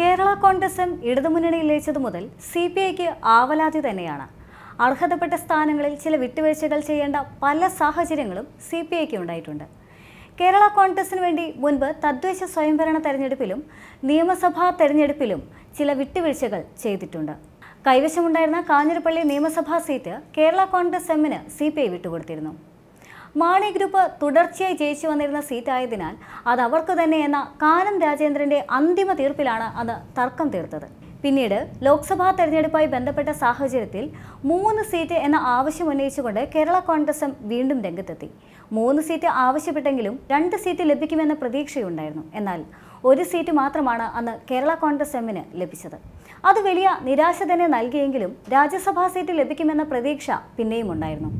കേരള കോൺഗ്രസും ഇടതുമുന്നണി ലയിച്ചതു മുതൽ സി പി ഐക്ക് ആവലാതി തന്നെയാണ് അർഹതപ്പെട്ട സ്ഥാനങ്ങളിൽ ചില വിട്ടുവീഴ്ചകൾ ചെയ്യേണ്ട പല സാഹചര്യങ്ങളും സി പി ഐക്ക് ഉണ്ടായിട്ടുണ്ട് കേരള കോൺഗ്രസിന് വേണ്ടി മുൻപ് തദ്ദേശ സ്വയംഭരണ തെരഞ്ഞെടുപ്പിലും നിയമസഭാ തെരഞ്ഞെടുപ്പിലും ചില വിട്ടുവീഴ്ചകൾ ചെയ്തിട്ടുണ്ട് കൈവശമുണ്ടായിരുന്ന കാഞ്ഞിരപ്പള്ളി നിയമസഭാ സീറ്റ് കേരള കോൺഗ്രസ് എമ്മിന് സി പി ഐ വിട്ടുകൊടുത്തിരുന്നു മാണി ഗ്രൂപ്പ് തുടർച്ചയായി ജയിച്ചു വന്നിരുന്ന സീറ്റായതിനാൽ അത് അവർക്ക് തന്നെ എന്ന കാനം രാജേന്ദ്രന്റെ അന്തിമ തീർപ്പിലാണ് അത് തർക്കം തീർത്തത് പിന്നീട് ലോക്സഭാ തെരഞ്ഞെടുപ്പുമായി ബന്ധപ്പെട്ട സാഹചര്യത്തിൽ മൂന്ന് സീറ്റ് എന്ന ആവശ്യം ഉന്നയിച്ചുകൊണ്ട് കേരള കോൺഗ്രസും വീണ്ടും രംഗത്തെത്തി മൂന്ന് സീറ്റ് ആവശ്യപ്പെട്ടെങ്കിലും രണ്ട് സീറ്റ് ലഭിക്കുമെന്ന പ്രതീക്ഷയുണ്ടായിരുന്നു എന്നാൽ ഒരു സീറ്റ് മാത്രമാണ് അന്ന് കേരള കോൺഗ്രസ് എമ്മിന് ലഭിച്ചത് അത് വലിയ നിരാശ തന്നെ നൽകിയെങ്കിലും രാജ്യസഭാ സീറ്റ് ലഭിക്കുമെന്ന പ്രതീക്ഷ പിന്നെയും ഉണ്ടായിരുന്നു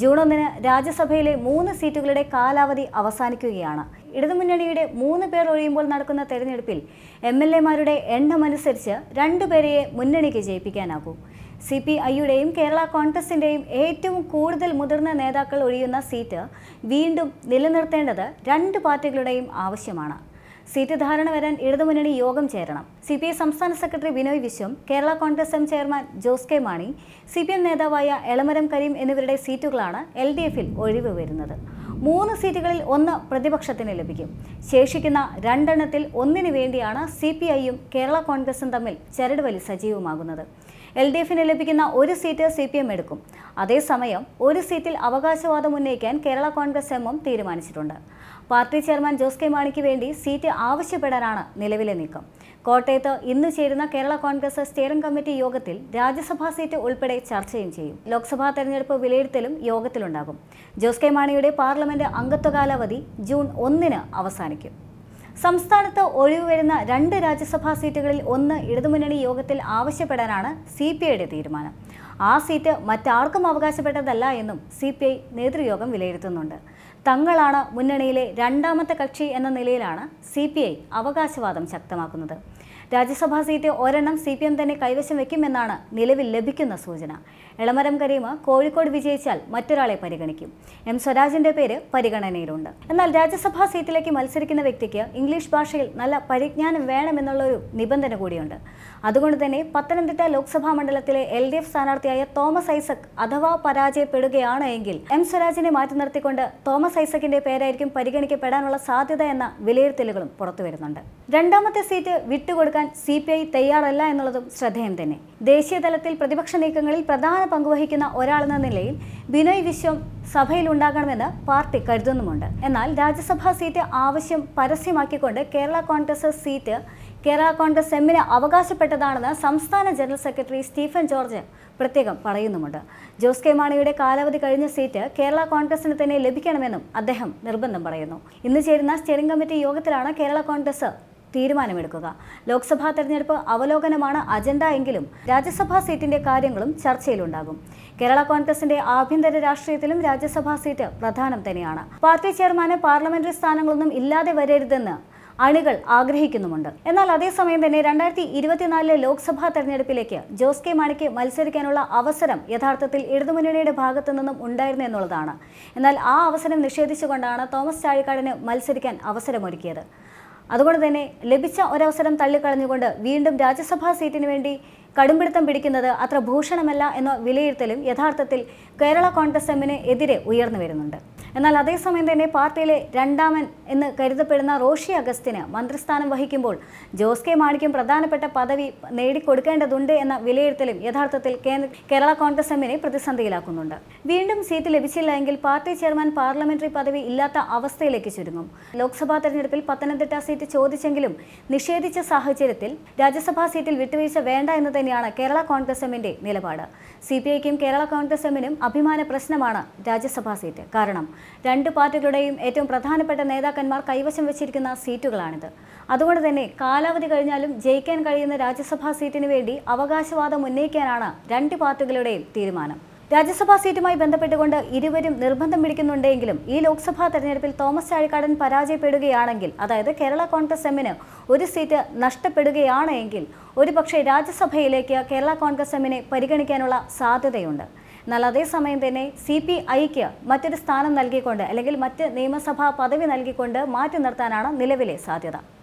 ജൂൺ ഒന്നിന് രാജ്യസഭയിലെ മൂന്ന് സീറ്റുകളുടെ കാലാവധി അവസാനിക്കുകയാണ് ഇടതുമുന്നണിയുടെ മൂന്ന് പേർ ഒഴിയുമ്പോൾ നടക്കുന്ന തെരഞ്ഞെടുപ്പിൽ എം എൽ എമാരുടെ എണ്ണമനുസരിച്ച് രണ്ടുപേരെയെ മുന്നണിക്ക് ജയിപ്പിക്കാനാകൂ സി പി ഐയുടെയും കേരള കോൺഗ്രസിൻ്റെയും ഏറ്റവും കൂടുതൽ മുതിർന്ന നേതാക്കൾ ഒഴിയുന്ന സീറ്റ് വീണ്ടും നിലനിർത്തേണ്ടത് രണ്ട് പാർട്ടികളുടെയും ആവശ്യമാണ് സീറ്റ് ധാരണ വരാൻ ഇടതുമുന്നണി യോഗം ചേരണം സി പി ഐ സംസ്ഥാന secretary Binoy Viswam Kerala Congress M chairman Jose K Mani C P M നേതാവായ എളമരം കരീം എന്നിവരുടെ സീറ്റുകളാണ് എൽ ഡി എഫിൽ ഒഴിവ് വരുന്നത് മൂന്ന് സീറ്റുകളിൽ ഒന്ന് പ്രതിപക്ഷത്തിന് ലഭിക്കും ശേഷിക്കുന്ന രണ്ടെണ്ണത്തിൽ ഒന്നിനു വേണ്ടിയാണ് സി പി ഐയും കേരള കോൺഗ്രസും തമ്മിൽ ചരടുവലി സജീവമാകുന്നത് എൽ ഡി എഫിന് ലഭിക്കുന്ന ഒരു സീറ്റ് സി പി എം എടുക്കും അതേസമയം ഒരു സീറ്റിൽ അവകാശവാദം ഉന്നയിക്കാൻ കേരള കോൺഗ്രസ് എമ്മും തീരുമാനിച്ചിട്ടുണ്ട് പാർട്ടി ചെയർമാൻ ജോസ് കെ മാണിക്ക് വേണ്ടി സീറ്റ് ആവശ്യപ്പെടാനാണ് നിലവിലെ നീക്കം കോട്ടയത്ത് ഇന്ന് ചേരുന്ന കേരള കോൺഗ്രസ് സ്റ്റിയറിംഗ് കമ്മിറ്റി യോഗത്തിൽ രാജ്യസഭാ സീറ്റ് ഉൾപ്പെടെ ചർച്ചയും ചെയ്യും ലോക്സഭാ തെരഞ്ഞെടുപ്പ് വിലയിരുത്തലും യോഗത്തിലുണ്ടാകും ജോസ് കെ മാണിയുടെ പാർലമെന്റ് അംഗത്വ കാലാവധി ജൂൺ ഒന്നിന് അവസാനിക്കും സംസ്ഥാനത്ത് വരുന്ന രണ്ട് രാജ്യസഭാ സീറ്റുകളിൽ ഒന്ന് ഇടതുമുന്നണി യോഗത്തിൽ ആവശ്യപ്പെടാനാണ് സി പി ഐയുടെ തീരുമാനം ആ സീറ്റ് മറ്റാർക്കും അവകാശപ്പെട്ടതല്ല എന്നും സി പി ഐ നേതൃയോഗം വിലയിരുത്തുന്നുണ്ട് തങ്ങളാണ് മുന്നണിയിലെ രണ്ടാമത്തെ കക്ഷി എന്ന നിലയിലാണ് സി പി ഐ അവകാശവാദം ശക്തമാക്കുന്നത് രാജ്യസഭാ സീറ്റ് ഒരെണ്ണം സി പി എം തന്നെ കൈവശം വയ്ക്കുമെന്നാണ് നിലവിൽ ലഭിക്കുന്ന സൂചന എളമരം കരീമ കോഴിക്കോട് വിജയിച്ചാൽ മറ്റൊരാളെ പരിഗണിക്കും എം സ്വരാജിന്റെ പേര് പരിഗണനയിലുണ്ട് എന്നാൽ രാജ്യസഭാ സീറ്റിലേക്ക് മത്സരിക്കുന്ന വ്യക്തിക്ക് ഇംഗ്ലീഷ് ഭാഷയിൽ നല്ല പരിജ്ഞാനം വേണമെന്നുള്ള ഒരു നിബന്ധന കൂടിയുണ്ട് അതുകൊണ്ട് തന്നെ പത്തനംതിട്ട ലോക്സഭാ മണ്ഡലത്തിലെ എൽ ഡി എഫ് സ്ഥാനാർത്ഥിയായ തോമസ് ഐസക് അഥവാ പരാജയപ്പെടുകയാണ് എങ്കിൽ എം സ്വരാജിനെ മാറ്റി നിർത്തിക്കൊണ്ട് തോമസ് ഐസക്കിന്റെ പേരായിരിക്കും പരിഗണിക്കപ്പെടാനുള്ള സാധ്യത എന്ന വിലയിരുത്തലുകളും പുറത്തു വരുന്നുണ്ട് രണ്ടാമത്തെ സീറ്റ് വിട്ടുകൊടുക്കാൻ സി പി ഐ തയ്യാറല്ല എന്നുള്ളതും ശ്രദ്ധേയം തന്നെ ദേശീയ തലത്തിൽ പ്രതിപക്ഷ നീക്കങ്ങളിൽ പ്രധാന പ്രധാന പങ്കുവഹിക്കുന്ന ഒരാളെന്ന നിലയിൽ ബിനോയ് വിശ്വം സഭയിൽ ഉണ്ടാകണമെന്ന് പാർട്ടി കരുതുന്നുമുണ്ട് എന്നാൽ രാജ്യസഭാ സീറ്റ് ആവശ്യം പരസ്യമാക്കിക്കൊണ്ട് കേരള കോൺഗ്രസ് സീറ്റ് കേരള കോൺഗ്രസ് എമ്മിന് അവകാശപ്പെട്ടതാണെന്ന് സംസ്ഥാന ജനറൽ സെക്രട്ടറി സ്റ്റീഫൻ ജോർജ് പ്രത്യേകം പറയുന്നുമുണ്ട് ജോസ് കെ മാണിയുടെ കാലാവധി കഴിഞ്ഞ സീറ്റ് കേരള കോൺഗ്രസിന് തന്നെ ലഭിക്കണമെന്നും അദ്ദേഹം നിർബന്ധം പറയുന്നു ഇന്ന് ചേരുന്ന സ്റ്റിയറിംഗ് കമ്മിറ്റി യോഗത്തിലാണ് കേരള കോൺഗ്രസ് തീരുമാനമെടുക്കുക ലോക്സഭാ തെരഞ്ഞെടുപ്പ് അവലോകനമാണ് അജണ്ട എങ്കിലും രാജ്യസഭാ സീറ്റിന്റെ കാര്യങ്ങളും ചർച്ചയിലുണ്ടാകും കേരള കോൺഗ്രസിന്റെ ആഭ്യന്തര രാഷ്ട്രീയത്തിലും രാജ്യസഭാ സീറ്റ് പ്രധാനം തന്നെയാണ് പാർട്ടി ചെയർമാന് പാർലമെന്ററി സ്ഥാനങ്ങളൊന്നും ഇല്ലാതെ വരരുതെന്ന് അണികൾ ആഗ്രഹിക്കുന്നുമുണ്ട് എന്നാൽ അതേസമയം തന്നെ രണ്ടായിരത്തി ഇരുപത്തിനാലിലെ ലോക്സഭാ തെരഞ്ഞെടുപ്പിലേക്ക് ജോസ് കെ മാണിക്ക് മത്സരിക്കാനുള്ള അവസരം യഥാർത്ഥത്തിൽ ഇടതുമുന്നണിയുടെ ഭാഗത്തു നിന്നും ഉണ്ടായിരുന്നു എന്നുള്ളതാണ് എന്നാൽ ആ അവസരം നിഷേധിച്ചുകൊണ്ടാണ് തോമസ് ചാഴിക്കാടിന് മത്സരിക്കാൻ അവസരമൊരുക്കിയത് അതുകൊണ്ട് തന്നെ ലഭിച്ച ഒരവസരം തള്ളിക്കളഞ്ഞുകൊണ്ട് വീണ്ടും രാജ്യസഭാ സീറ്റിന് വേണ്ടി കടുംപിടുത്തം പിടിക്കുന്നത് അത്ര ഭൂഷണമല്ല എന്ന വിലയിരുത്തലും യഥാർത്ഥത്തിൽ കേരള കോൺഗ്രസ് എമ്മിന് എതിരെ ഉയർന്നു വരുന്നുണ്ട് എന്നാൽ അതേസമയം തന്നെ പാർട്ടിയിലെ രണ്ടാമൻ എന്ന് കരുതപ്പെടുന്ന റോഷി അഗസ്റ്റിന് മന്ത്രിസ്ഥാനം വഹിക്കുമ്പോൾ ജോസ് കെ മാണിക്കും പ്രധാനപ്പെട്ട പദവി നേടിക്കൊടുക്കേണ്ടതുണ്ട് എന്ന വിലയിരുത്തലും യഥാർത്ഥത്തിൽ കേരള കോൺഗ്രസ് എമ്മിനെ പ്രതിസന്ധിയിലാക്കുന്നുണ്ട് വീണ്ടും സീറ്റ് ലഭിച്ചില്ല എങ്കിൽ പാർട്ടി ചെയർമാൻ പാർലമെന്ററി പദവി ഇല്ലാത്ത അവസ്ഥയിലേക്ക് ചുരുങ്ങും ലോക്സഭാ തെരഞ്ഞെടുപ്പിൽ പത്തനംതിട്ട സീറ്റ് ചോദിച്ചെങ്കിലും നിഷേധിച്ച സാഹചര്യത്തിൽ രാജ്യസഭാ സീറ്റിൽ വിട്ടുവീഴ്ച വേണ്ട എന്ന് തന്നെയാണ് കേരള കോൺഗ്രസ് എമ്മിന്റെ നിലപാട് സി പി ഐക്കും കേരള കോൺഗ്രസ് എമ്മിനും അഭിമാന പ്രശ്നമാണ് രാജ്യസഭാ സീറ്റ് കാരണം രണ്ട് പാർട്ടികളുടെയും ഏറ്റവും പ്രധാനപ്പെട്ട നേതാക്കന്മാർ കൈവശം വെച്ചിരിക്കുന്ന സീറ്റുകളാണിത് അതുകൊണ്ട് തന്നെ കാലാവധി കഴിഞ്ഞാലും ജയിക്കാൻ കഴിയുന്ന രാജ്യസഭാ സീറ്റിന് വേണ്ടി അവകാശവാദം ഉന്നയിക്കാനാണ് രണ്ട് പാർട്ടികളുടെയും തീരുമാനം രാജ്യസഭാ സീറ്റുമായി ബന്ധപ്പെട്ടുകൊണ്ട് ഇരുവരും നിർബന്ധം പിടിക്കുന്നുണ്ടെങ്കിലും ഈ ലോക്സഭാ തെരഞ്ഞെടുപ്പിൽ തോമസ് ചാഴിക്കാടൻ പരാജയപ്പെടുകയാണെങ്കിൽ അതായത് കേരള കോൺഗ്രസ് എമ്മിന് ഒരു സീറ്റ് നഷ്ടപ്പെടുകയാണെങ്കിൽ ഒരുപക്ഷെ രാജ്യസഭയിലേക്ക് കേരള കോൺഗ്രസ് എമ്മിനെ പരിഗണിക്കാനുള്ള സാധ്യതയുണ്ട് എന്നാൽ അതേസമയം തന്നെ സി പി ഐക്ക് മറ്റൊരു സ്ഥാനം നൽകിക്കൊണ്ട് അല്ലെങ്കിൽ മറ്റ് നിയമസഭാ പദവി നൽകിക്കൊണ്ട് മാറ്റി നിർത്താനാണ് നിലവിലെ സാധ്യത